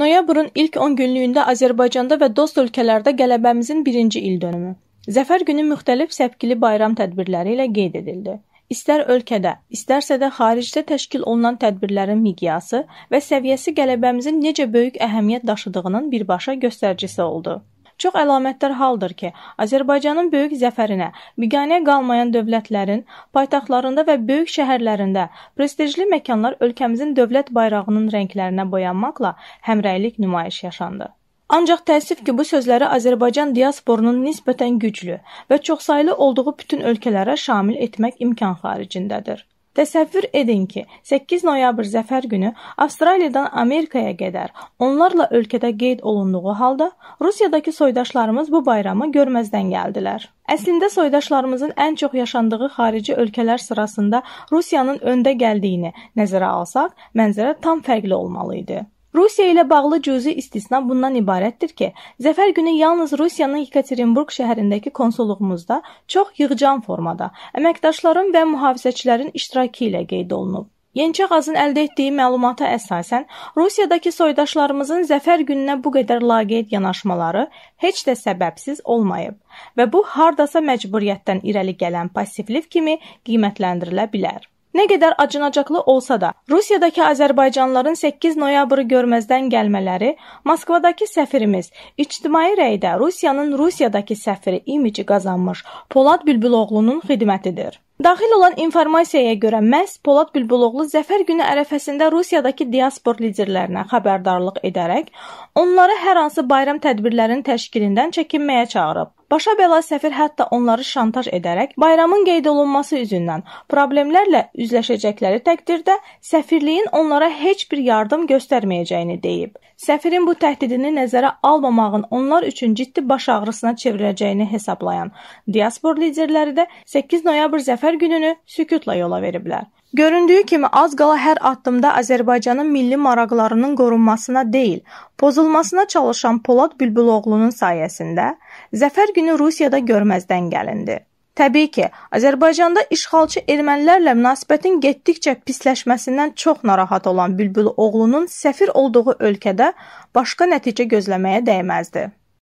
Noyabrın ilk 10 günlüyündə Azərbaycanda və dost ölkələrdə qələbəmizin birinci ildönümü, Zəfər günü müxtəlif səpkili bayram tədbirləri ilə qeyd edildi. İstər ölkədə, istərsə də xaricdə təşkil olunan tədbirlərin miqyası və səviyyəsi qələbəmizin necə böyük əhəmiyyət daşıdığının birbaşa göstəricisi oldu. Çox əlamətdar haldır ki, Azərbaycanın böyük zəfərinə biganə qalmayan dövlətlərin paytaxtlarında və böyük şəhərlərində prestijli məkanlar ölkəmizin dövlət bayrağının rənglərinə boyanmaqla həmrəylik nümayiş yaşandı. Ancaq təəssüf ki, bu sözləri Azərbaycan diasporunun nisbətən güclü və çoxsaylı olduğu bütün ölkələrə şamil etmək imkan xaricindədir. Təsəvvür edin ki, 8 noyabr zəfər günü Avstraliyadan Amerikaya qədər onlarla ölkədə qeyd olunduğu halda Rusiyadakı soydaşlarımız bu bayramı görməzdən gəldilər. Əslində soydaşlarımızın ən çox yaşandığı xarici ölkələr sırasında Rusiyanın öndə gəldiyini nəzərə alsaq, mənzərə tam fərqli olmalı idi. Rusiya ilə bağlı cüzi istisna bundan ibarətdir ki, zəfər günü yalnız Rusiyanın Yekaterinburq şəhərindəki konsulluğumuzda çox yığcam formada əməkdaşların və mühafizəçilərin iştirakı ilə qeyd olunub. Yençəğazın əldə etdiyi məlumata əsasən, Rusiyadakı soydaşlarımızın zəfər gününə bu qədər laqeyd yanaşmaları heç də səbəbsiz olmayıb və bu hardasa məcburiyyətdən irəli gələn passivlik kimi qiymətləndirilə bilər. Nə qədər acınacaqlı olsa da, Rusiyadakı azərbaycanlıların 8 noyabrı görməzdən gəlmələri Moskvadakı səfirimiz ictimai rəydə Rusiyanın Rusiyadakı səfiri imici qazanmış Polad Bülbüloğlunun xidmətidir. Daxil olan informasiyaya görə məhz Polad Bülbüloğlu Zəfər günü ərəfəsində Rusiyadakı diaspor liderlərinə xəbərdarlıq edərək onları hər hansı bayram tədbirlərinin təşkilindən çəkinməyə çağırıb. Başa bəla səfir hətta onları şantaj edərək bayramın qeyd olunması üzündən problemlərlə üzləşəcəkləri təqdirdə səfirliyin onlara heç bir yardım göstərməyəcəyini deyib. Səfirin bu təhdidini nəzərə almamağın onlar üçün ciddi baş ağrısına çevriləcəyini hesablayan diaspor liderləri də 8 noyabr zəfər Səfər gününü sükutla yola veriblər. Göründüyü kimi az qala hər addımda Azərbaycanın milli maraqlarının qorunmasına deyil, pozulmasına çalışan Polad Bülbüloğlunun sayəsində Zəfər günü Rusiyada görməzdən gəlindi. Təbii ki, Azərbaycanda işğalçı ermənilərlə münasibətin getdikcə pisləşməsindən çox narahat olan Bülbüloğlunun səfir olduğu ölkədə başqa nəticə gözləməyə dəyməzdi.